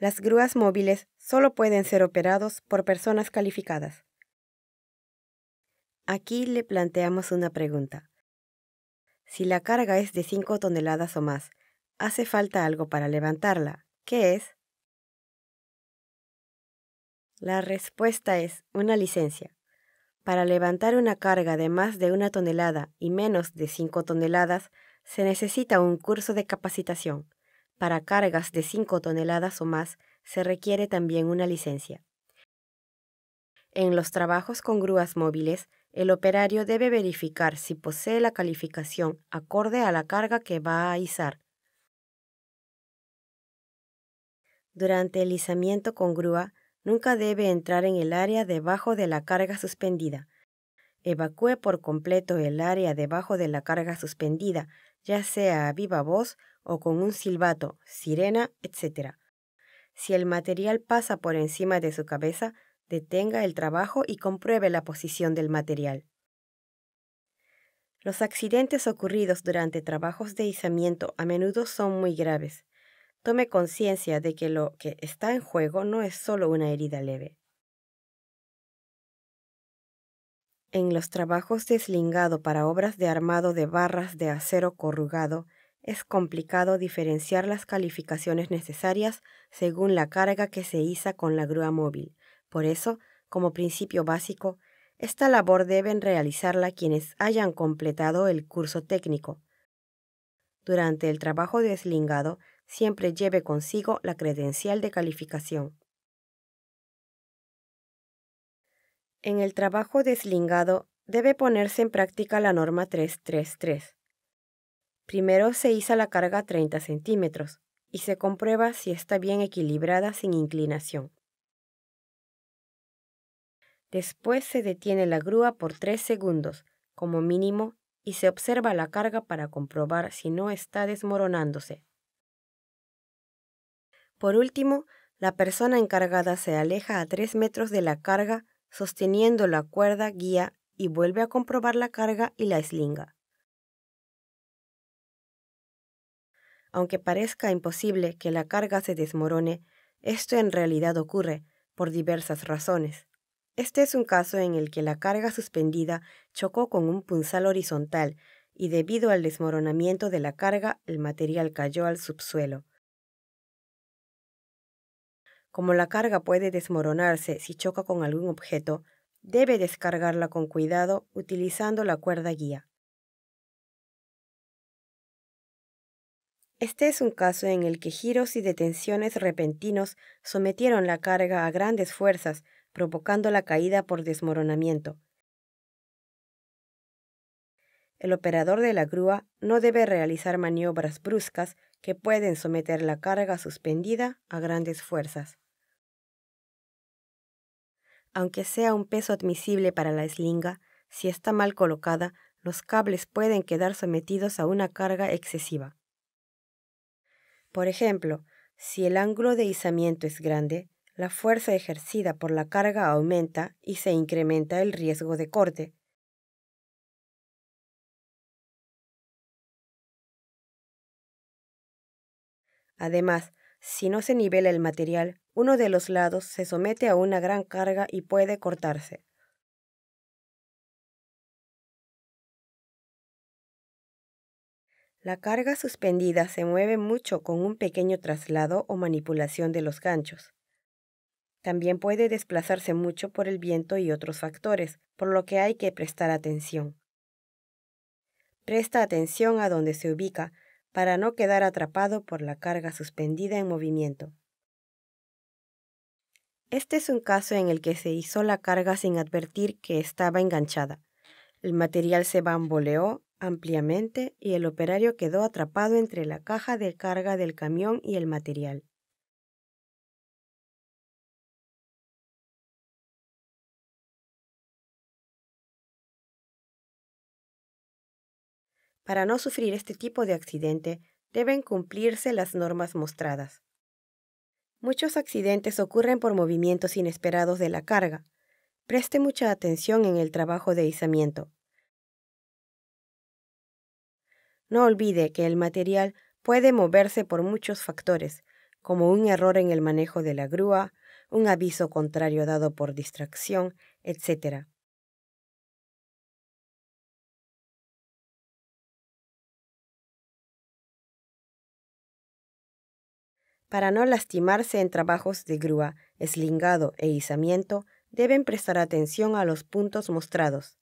Las grúas móviles solo pueden ser operados por personas calificadas. Aquí le planteamos una pregunta. Si la carga es de 5 toneladas o más, hace falta algo para levantarla. ¿Qué es? La respuesta es una licencia. Para levantar una carga de más de una tonelada y menos de 5 toneladas, se necesita un curso de capacitación. Para cargas de 5 toneladas o más se requiere también una licencia. En los trabajos con grúas móviles, el operario debe verificar si posee la calificación acorde a la carga que va a izar. Durante el izamiento con grúa, nunca debe entrar en el área debajo de la carga suspendida. Evacúe por completo el área debajo de la carga suspendida, ya sea a viva voz o con un silbato, sirena, etc. Si el material pasa por encima de su cabeza, detenga el trabajo y compruebe la posición del material. Los accidentes ocurridos durante trabajos de izamiento a menudo son muy graves. Tome conciencia de que lo que está en juego no es solo una herida leve. En los trabajos de eslingado para obras de armado de barras de acero corrugado, es complicado diferenciar las calificaciones necesarias según la carga que se iza con la grúa móvil. Por eso, como principio básico, esta labor deben realizarla quienes hayan completado el curso técnico. Durante el trabajo deslingado, siempre lleve consigo la credencial de calificación. En el trabajo deslingado debe ponerse en práctica la norma 333. Primero se iza la carga a 30 centímetros y se comprueba si está bien equilibrada sin inclinación. Después se detiene la grúa por 3 segundos, como mínimo, y se observa la carga para comprobar si no está desmoronándose. Por último, la persona encargada se aleja a 3 metros de la carga sosteniendo la cuerda guía y vuelve a comprobar la carga y la eslinga. Aunque parezca imposible que la carga se desmorone, esto en realidad ocurre por diversas razones. Este es un caso en el que la carga suspendida chocó con un punzal horizontal y debido al desmoronamiento de la carga el material cayó al subsuelo. Como la carga puede desmoronarse si choca con algún objeto, debe descargarla con cuidado utilizando la cuerda guía. Este es un caso en el que giros y detenciones repentinos sometieron la carga a grandes fuerzas, provocando la caída por desmoronamiento. El operador de la grúa no debe realizar maniobras bruscas que pueden someter la carga suspendida a grandes fuerzas. Aunque sea un peso admisible para la eslinga, si está mal colocada, los cables pueden quedar sometidos a una carga excesiva. Por ejemplo, si el ángulo de izamiento es grande, la fuerza ejercida por la carga aumenta y se incrementa el riesgo de corte. Además, si no se nivela el material, uno de los lados se somete a una gran carga y puede cortarse. La carga suspendida se mueve mucho con un pequeño traslado o manipulación de los ganchos. También puede desplazarse mucho por el viento y otros factores, por lo que hay que prestar atención. Presta atención a donde se ubica para no quedar atrapado por la carga suspendida en movimiento. Este es un caso en el que se hizo la carga sin advertir que estaba enganchada. El material se bamboleó ampliamente y el operario quedó atrapado entre la caja de carga del camión y el material. Para no sufrir este tipo de accidente, deben cumplirse las normas mostradas. Muchos accidentes ocurren por movimientos inesperados de la carga. Preste mucha atención en el trabajo de izamiento. No olvide que el material puede moverse por muchos factores, como un error en el manejo de la grúa, un aviso contrario dado por distracción, etc. Para no lastimarse en trabajos de grúa, eslingado e izamiento, deben prestar atención a los puntos mostrados.